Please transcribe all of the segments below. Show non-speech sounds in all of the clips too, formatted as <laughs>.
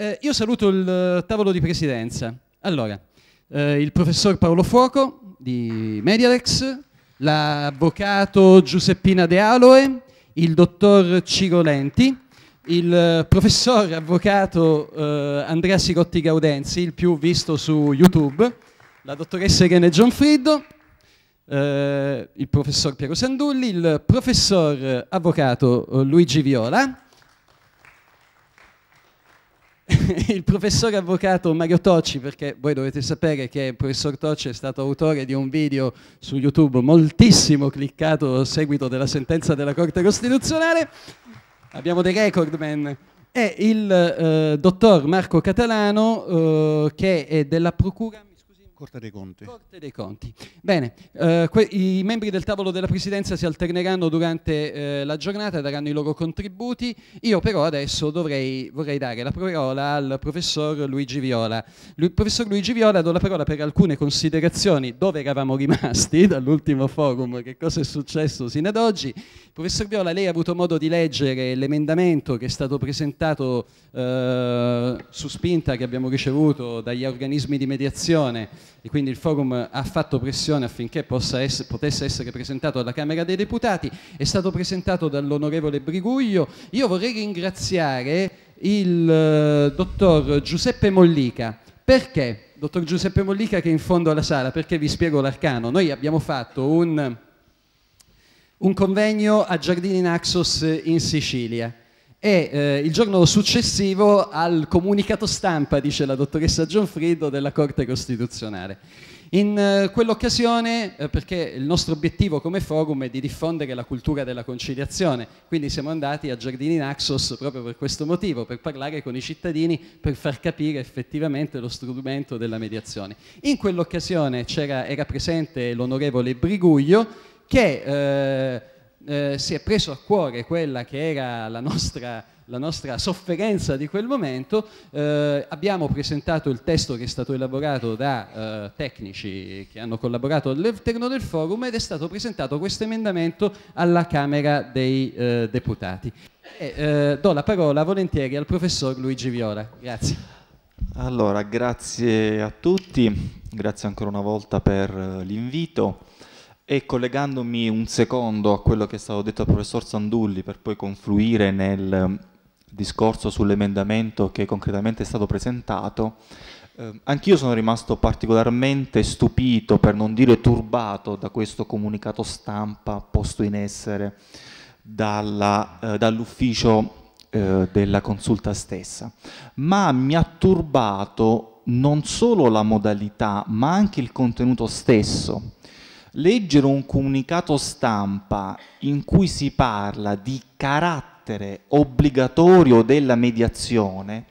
Eh, io saluto il eh, tavolo di presidenza. Allora, eh, il professor Paolo Fuoco di Medialex, l'avvocato Giuseppina De Aloe, il dottor Ciro Lenti, il eh, professor avvocato eh, Andrea Sicotti Gaudenzi, il più visto su YouTube, la dottoressa Irene Gianfriddo, eh, il professor Piero Sandulli, il professor avvocato eh, Luigi Viola, <laughs> il professore avvocato Mario Tocci, perché voi dovete sapere che il professor Tocci è stato autore di un video su YouTube moltissimo cliccato a seguito della sentenza della Corte Costituzionale, abbiamo dei record man, e il eh, dottor Marco Catalano eh, che è della Procura Corte dei Conti. Corte dei Conti. Bene, eh, i membri del tavolo della Presidenza si alterneranno durante eh, la giornata, daranno i loro contributi. Io però adesso dovrei, vorrei dare la parola al professor Luigi Viola. Lui, il professor Luigi Viola do la parola per alcune considerazioni dove eravamo rimasti <laughs> dall'ultimo forum, che cosa è successo sino ad oggi. Professor Viola, lei ha avuto modo di leggere l'emendamento che è stato presentato eh, su spinta che abbiamo ricevuto dagli organismi di mediazione e quindi il forum ha fatto pressione affinché essere, potesse essere presentato alla Camera dei Deputati, è stato presentato dall'onorevole Briguglio. Io vorrei ringraziare il eh, dottor Giuseppe Mollica. Perché? Dottor Giuseppe Mollica che è in fondo alla sala, perché vi spiego l'arcano. Noi abbiamo fatto un, un convegno a Giardini Naxos in Sicilia e eh, il giorno successivo al comunicato stampa, dice la dottoressa Gianfrido, della Corte Costituzionale. In eh, quell'occasione, eh, perché il nostro obiettivo come forum è di diffondere la cultura della conciliazione, quindi siamo andati a Giardini Naxos proprio per questo motivo, per parlare con i cittadini, per far capire effettivamente lo strumento della mediazione. In quell'occasione era presente l'onorevole Briguglio che... Eh, eh, si è preso a cuore quella che era la nostra, la nostra sofferenza di quel momento, eh, abbiamo presentato il testo che è stato elaborato da eh, tecnici che hanno collaborato all'interno del forum ed è stato presentato questo emendamento alla Camera dei eh, Deputati. E, eh, do la parola volentieri al professor Luigi Viola. Grazie. Allora, grazie a tutti, grazie ancora una volta per eh, l'invito. E collegandomi un secondo a quello che è stato detto dal professor Sandulli per poi confluire nel ehm, discorso sull'emendamento che concretamente è stato presentato, eh, anch'io sono rimasto particolarmente stupito, per non dire turbato, da questo comunicato stampa posto in essere eh, dall'ufficio eh, dall eh, della consulta stessa, ma mi ha turbato non solo la modalità, ma anche il contenuto stesso leggere un comunicato stampa in cui si parla di carattere obbligatorio della mediazione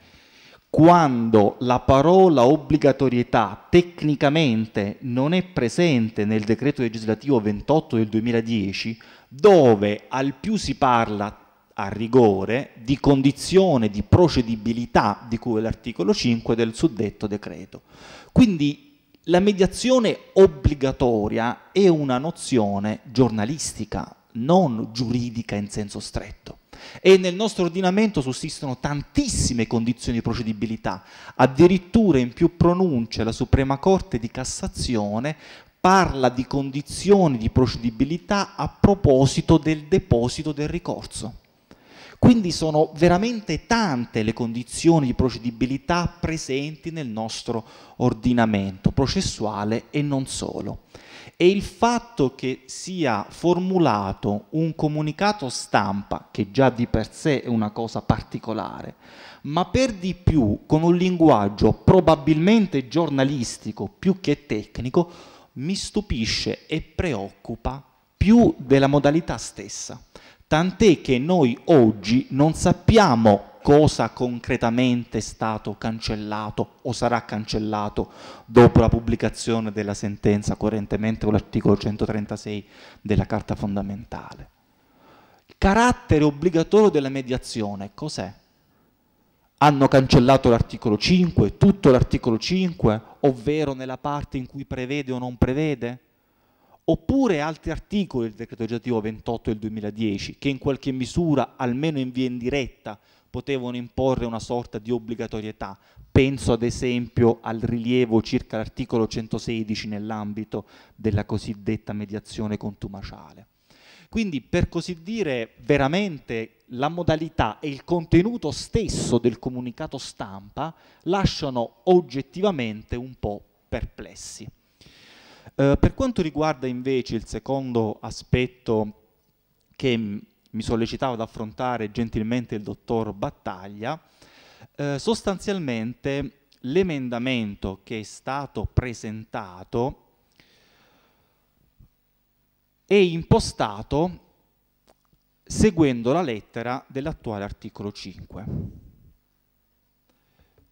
quando la parola obbligatorietà tecnicamente non è presente nel decreto legislativo 28 del 2010, dove al più si parla a rigore di condizione di procedibilità di cui l'articolo 5 del suddetto decreto. Quindi la mediazione obbligatoria è una nozione giornalistica, non giuridica in senso stretto. E nel nostro ordinamento sussistono tantissime condizioni di procedibilità, addirittura in più pronunce la Suprema Corte di Cassazione parla di condizioni di procedibilità a proposito del deposito del ricorso. Quindi sono veramente tante le condizioni di procedibilità presenti nel nostro ordinamento processuale e non solo. E il fatto che sia formulato un comunicato stampa, che già di per sé è una cosa particolare, ma per di più con un linguaggio probabilmente giornalistico più che tecnico, mi stupisce e preoccupa più della modalità stessa tant'è che noi oggi non sappiamo cosa concretamente è stato cancellato o sarà cancellato dopo la pubblicazione della sentenza coerentemente con l'articolo 136 della Carta fondamentale. Il carattere obbligatorio della mediazione cos'è? Hanno cancellato l'articolo 5, tutto l'articolo 5, ovvero nella parte in cui prevede o non prevede? oppure altri articoli del decreto legislativo 28 del 2010 che in qualche misura, almeno in via indiretta, potevano imporre una sorta di obbligatorietà. Penso ad esempio al rilievo circa l'articolo 116 nell'ambito della cosiddetta mediazione contumaciale. Quindi, per così dire, veramente la modalità e il contenuto stesso del comunicato stampa lasciano oggettivamente un po' perplessi. Eh, per quanto riguarda invece il secondo aspetto che mi sollecitava ad affrontare gentilmente il dottor Battaglia, eh, sostanzialmente l'emendamento che è stato presentato è impostato seguendo la lettera dell'attuale articolo 5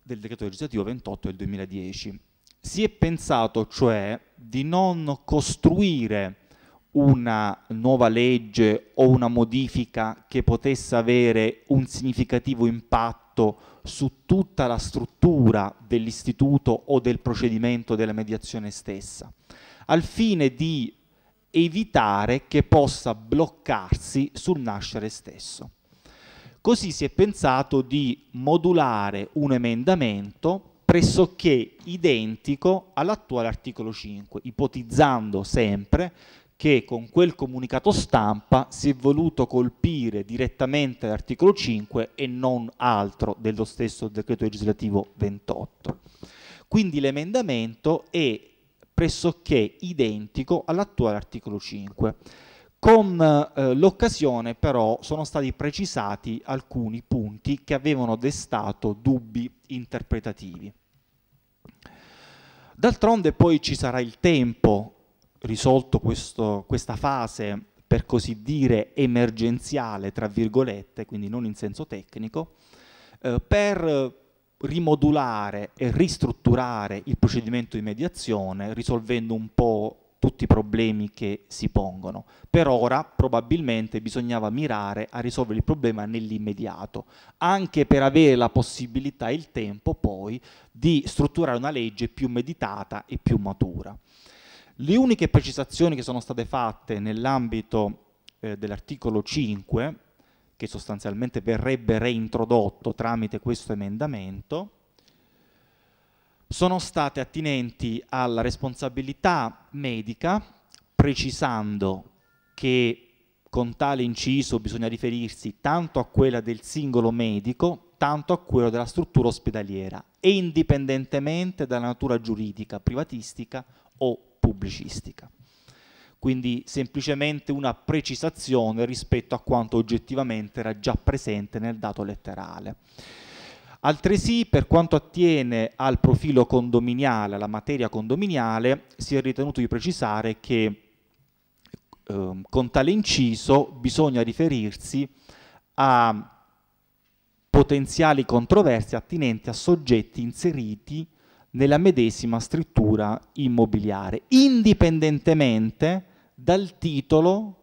del decreto legislativo 28 del 2010 si è pensato cioè di non costruire una nuova legge o una modifica che potesse avere un significativo impatto su tutta la struttura dell'istituto o del procedimento della mediazione stessa, al fine di evitare che possa bloccarsi sul nascere stesso. Così si è pensato di modulare un emendamento pressoché identico all'attuale articolo 5, ipotizzando sempre che con quel comunicato stampa si è voluto colpire direttamente l'articolo 5 e non altro dello stesso decreto legislativo 28. Quindi l'emendamento è pressoché identico all'attuale articolo 5. Con eh, l'occasione però sono stati precisati alcuni punti che avevano destato dubbi interpretativi. D'altronde poi ci sarà il tempo, risolto questo, questa fase per così dire emergenziale, tra virgolette, quindi non in senso tecnico, eh, per rimodulare e ristrutturare il procedimento di mediazione, risolvendo un po' tutti i problemi che si pongono. Per ora probabilmente bisognava mirare a risolvere il problema nell'immediato, anche per avere la possibilità e il tempo poi di strutturare una legge più meditata e più matura. Le uniche precisazioni che sono state fatte nell'ambito eh, dell'articolo 5, che sostanzialmente verrebbe reintrodotto tramite questo emendamento, sono state attinenti alla responsabilità medica, precisando che con tale inciso bisogna riferirsi tanto a quella del singolo medico, tanto a quella della struttura ospedaliera e indipendentemente dalla natura giuridica, privatistica o pubblicistica. Quindi semplicemente una precisazione rispetto a quanto oggettivamente era già presente nel dato letterale. Altresì, per quanto attiene al profilo condominiale, alla materia condominiale, si è ritenuto di precisare che eh, con tale inciso bisogna riferirsi a potenziali controversie attinenti a soggetti inseriti nella medesima struttura immobiliare, indipendentemente dal titolo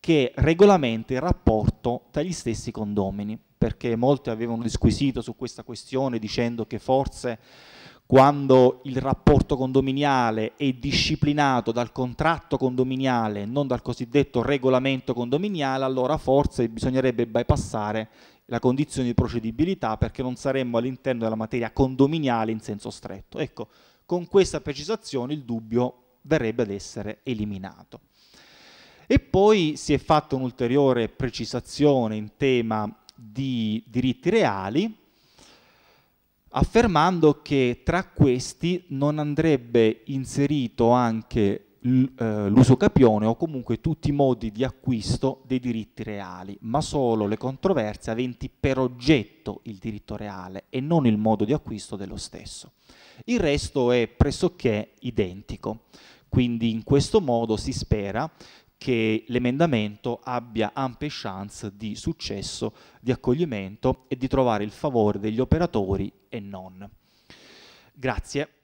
che regolamenta il rapporto tra gli stessi condomini perché molti avevano disquisito su questa questione dicendo che forse quando il rapporto condominiale è disciplinato dal contratto condominiale, non dal cosiddetto regolamento condominiale, allora forse bisognerebbe bypassare la condizione di procedibilità perché non saremmo all'interno della materia condominiale in senso stretto. Ecco, con questa precisazione il dubbio verrebbe ad essere eliminato. E poi si è fatta un'ulteriore precisazione in tema di diritti reali, affermando che tra questi non andrebbe inserito anche eh, l'uso capione o comunque tutti i modi di acquisto dei diritti reali, ma solo le controversie aventi per oggetto il diritto reale e non il modo di acquisto dello stesso. Il resto è pressoché identico, quindi in questo modo si spera che l'emendamento abbia ampie chance di successo, di accoglimento e di trovare il favore degli operatori e non. Grazie.